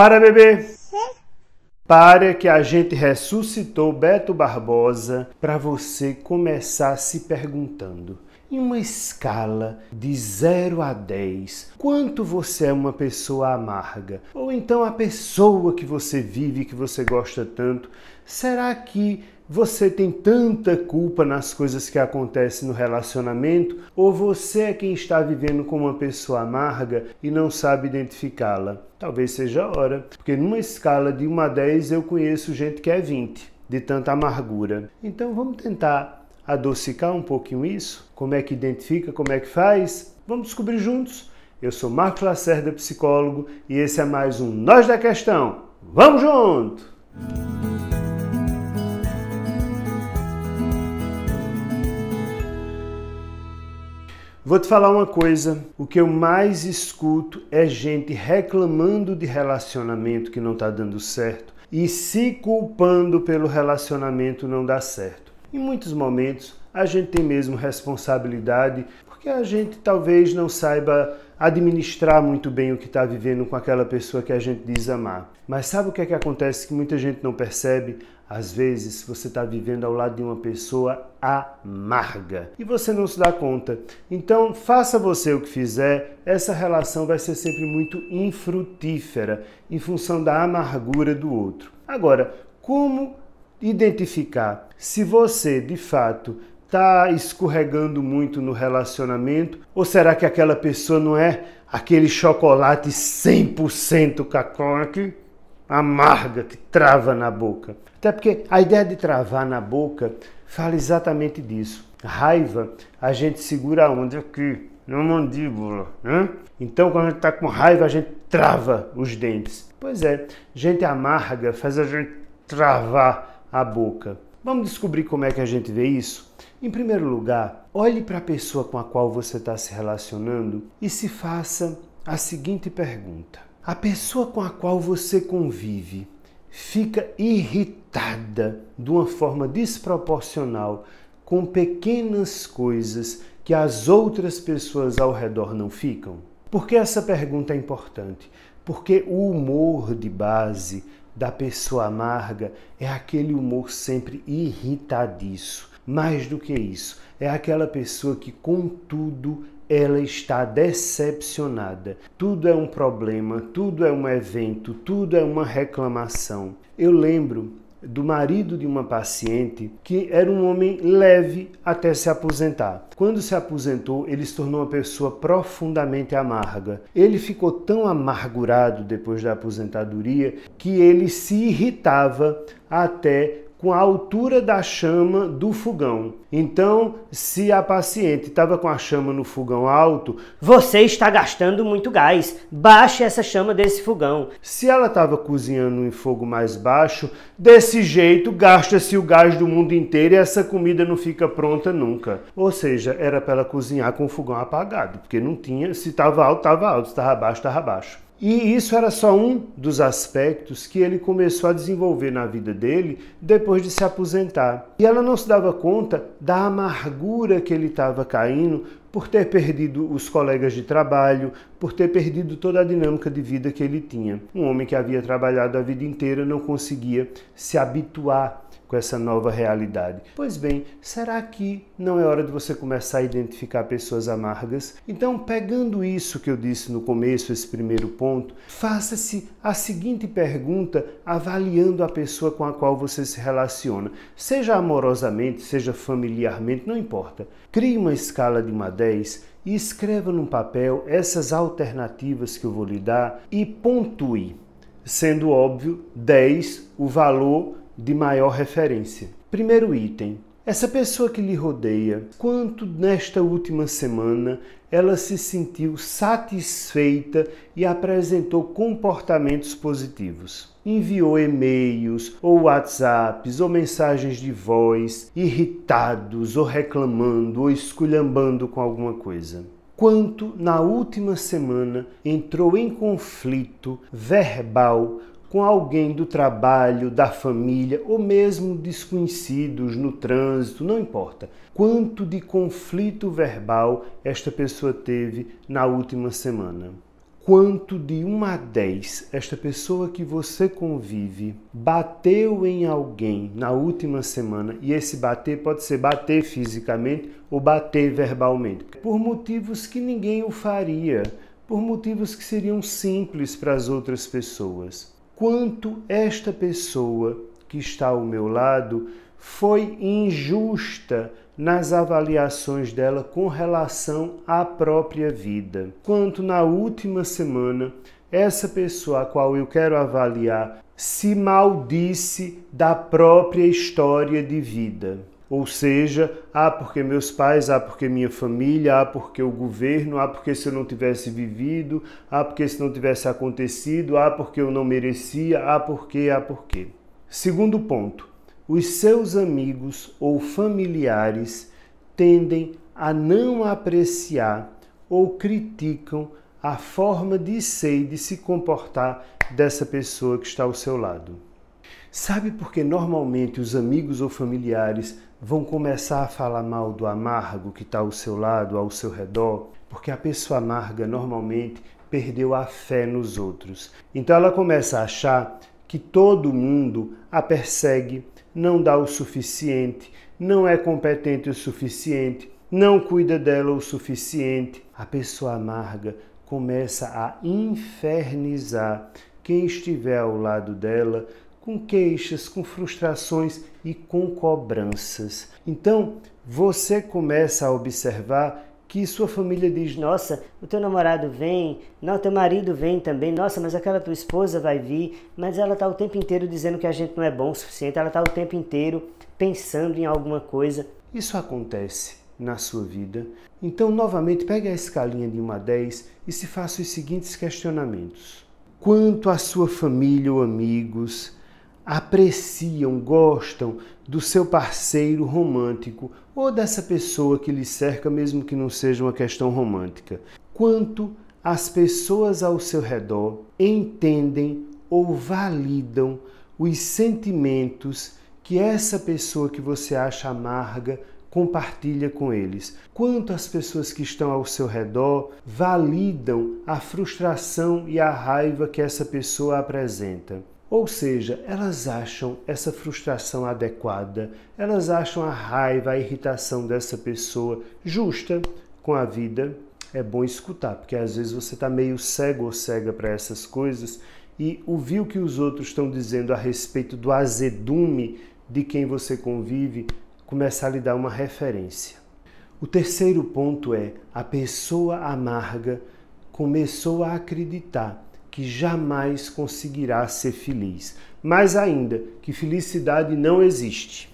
Para, bebê! Para que a gente ressuscitou Beto Barbosa para você começar se perguntando. Em uma escala de 0 a 10, quanto você é uma pessoa amarga? Ou então a pessoa que você vive, que você gosta tanto, será que você tem tanta culpa nas coisas que acontecem no relacionamento ou você é quem está vivendo com uma pessoa amarga e não sabe identificá-la? Talvez seja a hora, porque numa escala de 1 a 10 eu conheço gente que é 20, de tanta amargura. Então vamos tentar adocicar um pouquinho isso? Como é que identifica, como é que faz? Vamos descobrir juntos. Eu sou Marcos Lacerda, psicólogo, e esse é mais um Nós da Questão. Vamos junto! Vou te falar uma coisa, o que eu mais escuto é gente reclamando de relacionamento que não está dando certo e se culpando pelo relacionamento não dar certo. Em muitos momentos, a gente tem mesmo responsabilidade porque a gente talvez não saiba administrar muito bem o que está vivendo com aquela pessoa que a gente diz amar. Mas sabe o que é que acontece que muita gente não percebe? Às vezes você está vivendo ao lado de uma pessoa amarga e você não se dá conta. Então, faça você o que fizer, essa relação vai ser sempre muito infrutífera em função da amargura do outro. Agora, como identificar se você de fato está escorregando muito no relacionamento ou será que aquela pessoa não é aquele chocolate 100% cacão amarga que trava na boca. Até porque a ideia de travar na boca fala exatamente disso. Raiva a gente segura onde aqui, na mandíbula, né? Então quando a gente está com raiva a gente trava os dentes. Pois é, gente amarga faz a gente travar a boca. Vamos descobrir como é que a gente vê isso? Em primeiro lugar, olhe para a pessoa com a qual você está se relacionando e se faça a seguinte pergunta: a pessoa com a qual você convive fica irritada de uma forma desproporcional com pequenas coisas que as outras pessoas ao redor não ficam? Por que essa pergunta é importante? Porque o humor de base da pessoa amarga é aquele humor sempre irritadiço. Mais do que isso, é aquela pessoa que, contudo, ela está decepcionada. Tudo é um problema, tudo é um evento, tudo é uma reclamação. Eu lembro do marido de uma paciente que era um homem leve até se aposentar. Quando se aposentou, ele se tornou uma pessoa profundamente amarga. Ele ficou tão amargurado depois da aposentadoria que ele se irritava até com a altura da chama do fogão. Então, se a paciente estava com a chama no fogão alto, você está gastando muito gás. Baixe essa chama desse fogão. Se ela estava cozinhando em fogo mais baixo, desse jeito gasta-se o gás do mundo inteiro e essa comida não fica pronta nunca. Ou seja, era para ela cozinhar com o fogão apagado, porque não tinha, se estava alto, estava alto, se estava baixo, estava baixo. E isso era só um dos aspectos que ele começou a desenvolver na vida dele depois de se aposentar. E ela não se dava conta da amargura que ele estava caindo por ter perdido os colegas de trabalho, por ter perdido toda a dinâmica de vida que ele tinha. Um homem que havia trabalhado a vida inteira não conseguia se habituar com essa nova realidade. Pois bem, será que não é hora de você começar a identificar pessoas amargas? Então, pegando isso que eu disse no começo, esse primeiro ponto, faça-se a seguinte pergunta avaliando a pessoa com a qual você se relaciona, seja amorosamente, seja familiarmente, não importa. Crie uma escala de 1 a 10 e escreva num papel essas alternativas que eu vou lhe dar e pontue, sendo óbvio 10 o valor de maior referência. Primeiro item: essa pessoa que lhe rodeia, quanto nesta última semana ela se sentiu satisfeita e apresentou comportamentos positivos. Enviou e-mails, ou WhatsApps, ou mensagens de voz, irritados, ou reclamando, ou esculhambando com alguma coisa. Quanto na última semana entrou em conflito verbal com alguém do trabalho, da família ou mesmo desconhecidos no trânsito, não importa. Quanto de conflito verbal esta pessoa teve na última semana? Quanto de 1 a 10 esta pessoa que você convive bateu em alguém na última semana? E esse bater pode ser bater fisicamente ou bater verbalmente, por motivos que ninguém o faria, por motivos que seriam simples para as outras pessoas quanto esta pessoa que está ao meu lado foi injusta nas avaliações dela com relação à própria vida. Quanto na última semana, essa pessoa a qual eu quero avaliar se maldisse da própria história de vida. Ou seja, ah, porque meus pais, ah, porque minha família, ah, porque o governo, ah, porque se eu não tivesse vivido, ah, porque se não tivesse acontecido, ah, porque eu não merecia, ah, porque, ah, porque. Segundo ponto, os seus amigos ou familiares tendem a não apreciar ou criticam a forma de ser e de se comportar dessa pessoa que está ao seu lado. Sabe por que normalmente os amigos ou familiares vão começar a falar mal do amargo que está ao seu lado, ao seu redor, porque a pessoa amarga normalmente perdeu a fé nos outros. Então ela começa a achar que todo mundo a persegue, não dá o suficiente, não é competente o suficiente, não cuida dela o suficiente. A pessoa amarga começa a infernizar quem estiver ao lado dela, com queixas, com frustrações e com cobranças. Então, você começa a observar que sua família diz: Nossa, o teu namorado vem, não, teu marido vem também, nossa, mas aquela tua esposa vai vir, mas ela está o tempo inteiro dizendo que a gente não é bom o suficiente, ela está o tempo inteiro pensando em alguma coisa. Isso acontece na sua vida. Então, novamente, pegue a escalinha de 1 a 10 e se faça os seguintes questionamentos: Quanto à sua família ou amigos apreciam, gostam do seu parceiro romântico ou dessa pessoa que lhe cerca, mesmo que não seja uma questão romântica, quanto as pessoas ao seu redor entendem ou validam os sentimentos que essa pessoa que você acha amarga compartilha com eles. Quanto as pessoas que estão ao seu redor validam a frustração e a raiva que essa pessoa apresenta. Ou seja, elas acham essa frustração adequada, elas acham a raiva, a irritação dessa pessoa justa com a vida. É bom escutar, porque às vezes você está meio cego ou cega para essas coisas e ouvir o que os outros estão dizendo a respeito do azedume de quem você convive começa a lhe dar uma referência. O terceiro ponto é a pessoa amarga começou a acreditar que jamais conseguirá ser feliz. Mais ainda, que felicidade não existe.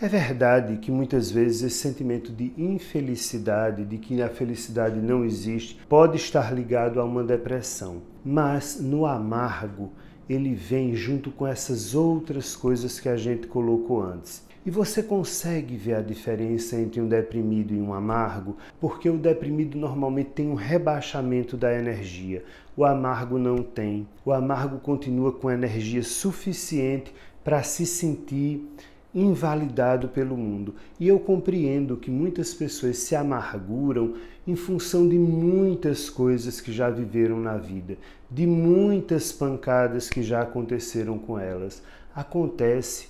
É verdade que muitas vezes esse sentimento de infelicidade, de que a felicidade não existe, pode estar ligado a uma depressão, mas no amargo ele vem junto com essas outras coisas que a gente colocou antes. E você consegue ver a diferença entre um deprimido e um amargo? Porque o deprimido normalmente tem um rebaixamento da energia o amargo não tem. O amargo continua com energia suficiente para se sentir invalidado pelo mundo. E eu compreendo que muitas pessoas se amarguram em função de muitas coisas que já viveram na vida, de muitas pancadas que já aconteceram com elas. Acontece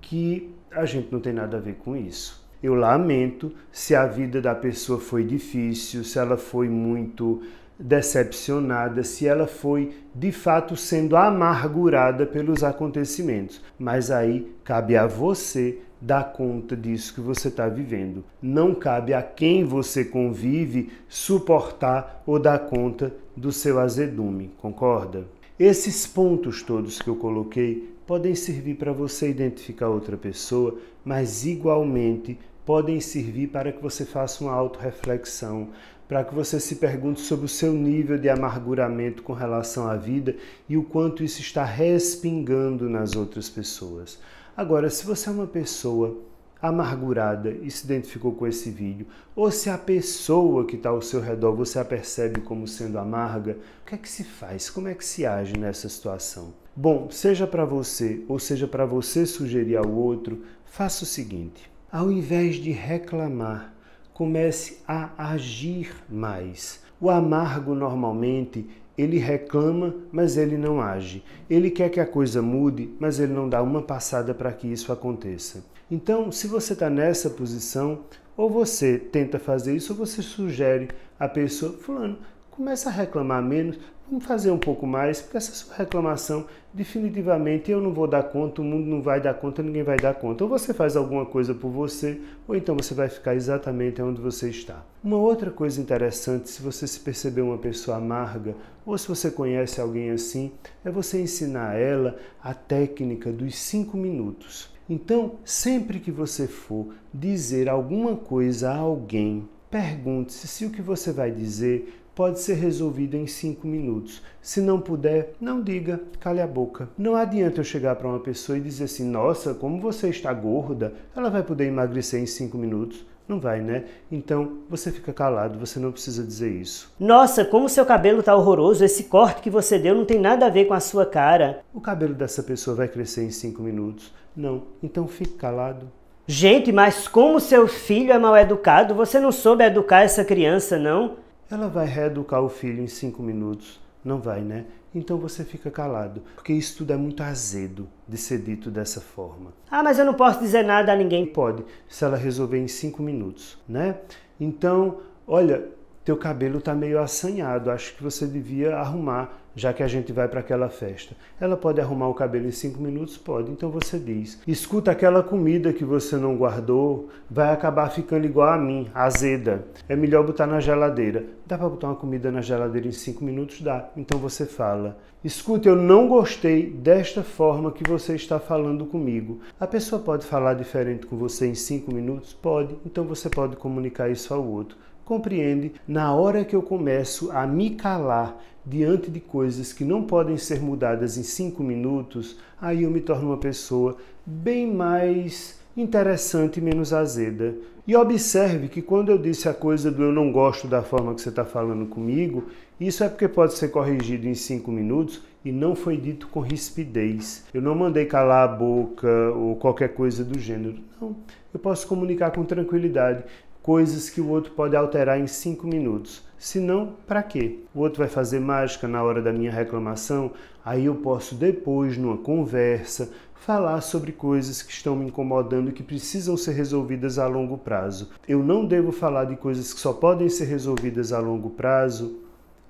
que a gente não tem nada a ver com isso. Eu lamento se a vida da pessoa foi difícil, se ela foi muito decepcionada, se ela foi de fato sendo amargurada pelos acontecimentos. Mas aí cabe a você dar conta disso que você está vivendo. Não cabe a quem você convive suportar ou dar conta do seu azedume, concorda? Esses pontos todos que eu coloquei podem servir para você identificar outra pessoa, mas igualmente podem servir para que você faça uma autorreflexão para que você se pergunte sobre o seu nível de amarguramento com relação à vida e o quanto isso está respingando nas outras pessoas. Agora, se você é uma pessoa amargurada e se identificou com esse vídeo, ou se a pessoa que está ao seu redor você a percebe como sendo amarga, o que é que se faz? Como é que se age nessa situação? Bom, seja para você ou seja para você sugerir ao outro, faça o seguinte: ao invés de reclamar comece a agir mais. O amargo normalmente ele reclama, mas ele não age. Ele quer que a coisa mude, mas ele não dá uma passada para que isso aconteça. Então, se você está nessa posição, ou você tenta fazer isso, ou você sugere à pessoa, fulano, começa a reclamar menos, Vamos fazer um pouco mais, porque essa sua reclamação, definitivamente eu não vou dar conta, o mundo não vai dar conta, ninguém vai dar conta. Ou você faz alguma coisa por você, ou então você vai ficar exatamente onde você está. Uma outra coisa interessante, se você se perceber uma pessoa amarga, ou se você conhece alguém assim, é você ensinar a ela a técnica dos cinco minutos. Então, sempre que você for dizer alguma coisa a alguém, pergunte-se se o que você vai dizer pode ser resolvido em cinco minutos. Se não puder, não diga, cale a boca. Não adianta eu chegar para uma pessoa e dizer assim: nossa, como você está gorda, ela vai poder emagrecer em cinco minutos. Não vai, né? Então você fica calado, você não precisa dizer isso. Nossa, como seu cabelo tá horroroso, esse corte que você deu não tem nada a ver com a sua cara. O cabelo dessa pessoa vai crescer em cinco minutos? Não. Então fique calado. Gente, mas como seu filho é mal educado, você não soube educar essa criança, não? Ela vai reeducar o filho em cinco minutos? Não vai, né? Então você fica calado, porque isso tudo é muito azedo de ser dito dessa forma. Ah, mas eu não posso dizer nada a ninguém. Pode, se ela resolver em cinco minutos, né? Então, olha, teu cabelo está meio assanhado, acho que você devia arrumar já que a gente vai para aquela festa. Ela pode arrumar o cabelo em cinco minutos? Pode. Então você diz: escuta, aquela comida que você não guardou vai acabar ficando igual a mim, azeda. É melhor botar na geladeira. Dá para botar uma comida na geladeira em cinco minutos? Dá. Então você fala: escuta, eu não gostei desta forma que você está falando comigo. A pessoa pode falar diferente com você em cinco minutos? Pode. Então você pode comunicar isso ao outro compreende na hora que eu começo a me calar diante de coisas que não podem ser mudadas em cinco minutos, aí eu me torno uma pessoa bem mais interessante e menos azeda. E observe que quando eu disse a coisa do eu não gosto da forma que você está falando comigo, isso é porque pode ser corrigido em cinco minutos e não foi dito com rispidez. Eu não mandei calar a boca ou qualquer coisa do gênero. Não, eu posso comunicar com tranquilidade coisas que o outro pode alterar em cinco minutos. Se não, para quê? O outro vai fazer mágica na hora da minha reclamação, aí eu posso depois, numa conversa, falar sobre coisas que estão me incomodando e que precisam ser resolvidas a longo prazo. Eu não devo falar de coisas que só podem ser resolvidas a longo prazo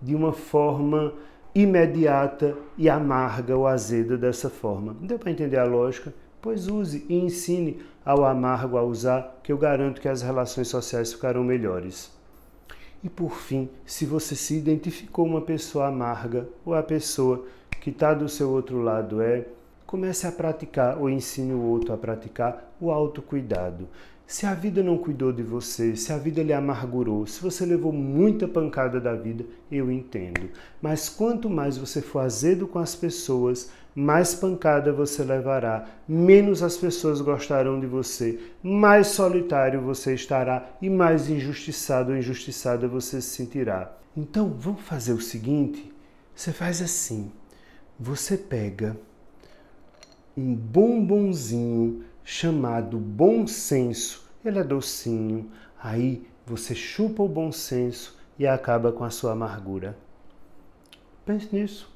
de uma forma imediata e amarga ou azeda dessa forma. Deu para entender a lógica? Pois use e ensine ao amargo a usar, que eu garanto que as relações sociais ficarão melhores. E por fim, se você se identificou uma pessoa amarga ou a pessoa que está do seu outro lado é, comece a praticar ou ensine o outro a praticar o autocuidado. Se a vida não cuidou de você, se a vida lhe amargurou, se você levou muita pancada da vida, eu entendo. Mas quanto mais você for azedo com as pessoas, mais pancada você levará, menos as pessoas gostarão de você, mais solitário você estará e mais injustiçado ou injustiçada você se sentirá. Então, vamos fazer o seguinte: você faz assim. Você pega um bombonzinho chamado bom senso. Ele é docinho. Aí você chupa o bom senso e acaba com a sua amargura. Pense nisso.